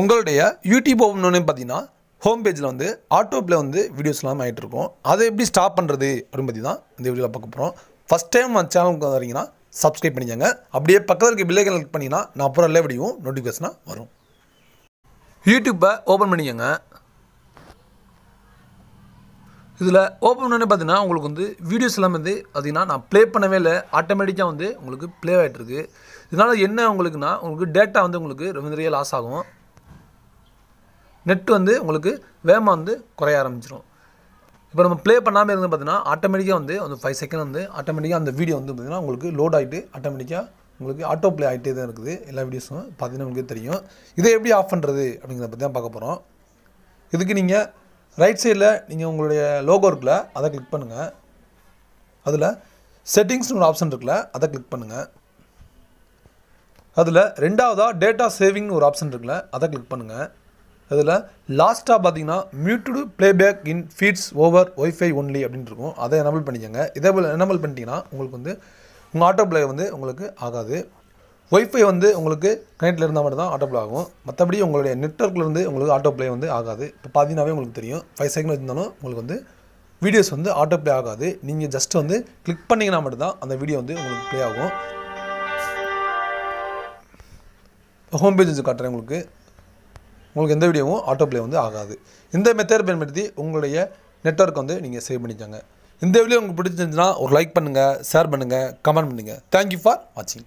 உங்களுடைய YouTube open ஒன்று பார்த்தீங்கன்னா ஹோம் பேஜில் வந்து ஆட்டோப்பில் வந்து வீடியோஸ்லாம் ஆகிட்டுருக்கோம் அதை எப்படி ஸ்டாப் பண்ணுறது அப்படின்னு பற்றி தான் இந்த வீடியோவில் பார்க்க போகிறோம் ஃபஸ்ட் டைம் நம்ம சேனலுக்கு வரீங்கன்னா சப்ஸ்கிரைப் பண்ணிக்கங்க அப்படியே பக்கத்தில் இருக்க பில்லைகள் கிளிக் பண்ணிங்கன்னா நான் அப்புறம் எல்லா வீடியோவும் நோட்டிஃபிகேஷனாக வரும் யூடியூப்பை ஓப்பன் பண்ணிக்கோங்க இதில் ஓப்பன் பண்ணி பார்த்தீங்கன்னா உங்களுக்கு வந்து வீடியோஸ் எல்லாம் வந்து பார்த்திங்கன்னா நான் ப்ளே பண்ணவே இல்லை ஆட்டோமேட்டிக்காக வந்து உங்களுக்கு ப்ளே ஆகிட்டுருக்கு இதனால் என்ன உங்களுக்குன்னா உங்களுக்கு டேட்டா வந்து உங்களுக்கு ரொம்ப நிறைய லாஸ் ஆகும் நெட் வந்து உங்களுக்கு வேகமாக வந்து குறைய ஆரம்பிச்சிடும் இப்போ நம்ம ப்ளே பண்ணாமல் இருந்து பார்த்தீங்கன்னா ஆட்டோமேட்டிக்காக வந்து அந்த ஃபைவ் செகண்ட் வந்து ஆட்டோமேட்டிக்காக அந்த வீடியோ வந்து பார்த்திங்கன்னா உங்களுக்கு லோட் ஆகிட்டு ஆட்டோமேட்டிக்காக உங்களுக்கு ஆட்டோ ப்ளே ஆகிட்டே தான் இருக்குது எல்லா வீடியோஸும் பார்த்தீங்கன்னா உங்களுக்கு தெரியும் இதை எப்படி ஆஃப் பண்ணுறது அப்படிங்கிறத பற்றி தான் பார்க்க போகிறோம் இதுக்கு நீங்கள் ரைட் சைடில் நீங்கள் உங்களுடைய லோகோ இருக்கில் அதை கிளிக் பண்ணுங்கள் அதில் செட்டிங்ஸ்னு ஒரு ஆப்ஷன் இருக்குல்ல அதை கிளிக் பண்ணுங்கள் அதில் ரெண்டாவதாக டேட்டா சேவிங்னு ஒரு ஆப்ஷன் இருக்குல்ல அதை கிளிக் பண்ணுங்கள் அதில் லாஸ்ட்டாக பார்த்தீங்கன்னா mute playback in feeds over wifi only அப்படின்னு இருக்கும் அதை எனபிள் பண்ணிக்கோங்க இதே போல் எனபிள் பண்ணிட்டீங்கன்னா உங்களுக்கு வந்து உங்கள் ஆட்டோ பிளே வந்து உங்களுக்கு ஆகாது ஒய்ஃபை வந்து உங்களுக்கு கனெக்டில் இருந்தால் மட்டும் தான் ஆட்டோ பிளே ஆகும் மற்றபடி உங்களுடைய நெட்ஒர்க்லேருந்து உங்களுக்கு ஆட்டோ பிளே வந்து ஆகாது இப்போ பார்த்தீங்கன்னாவே உங்களுக்கு தெரியும் ஃபைவ் செகண்ட் வச்சிருந்தாலும் உங்களுக்கு வந்து வீடியோஸ் வந்து ஆட்டோ ப்ளே ஆகாது நீங்கள் ஜஸ்ட் வந்து கிளிக் பண்ணிங்கன்னா மட்டும்தான் அந்த வீடியோ வந்து உங்களுக்கு ப்ளே ஆகும் ஹோம் பேஜ் காட்டுறேன் உங்களுக்கு உங்களுக்கு எந்த வீடியோவும் ஆட்டோ ப்ளே வந்து ஆகாது இந்த மெத்தேட் பயன்படுத்தி உங்களுடைய நெட்ஒர்க் வந்து நீங்கள் சேவ் பண்ணிக்கோங்க இந்த வீடியோ உங்களுக்கு பிடிச்சிருந்துச்சுன்னா ஒரு லைக் பண்ணுங்கள் ஷேர் பண்ணுங்கள் கமெண்ட் பண்ணுங்கள் தேங்க்யூ ஃபார் வாட்சிங்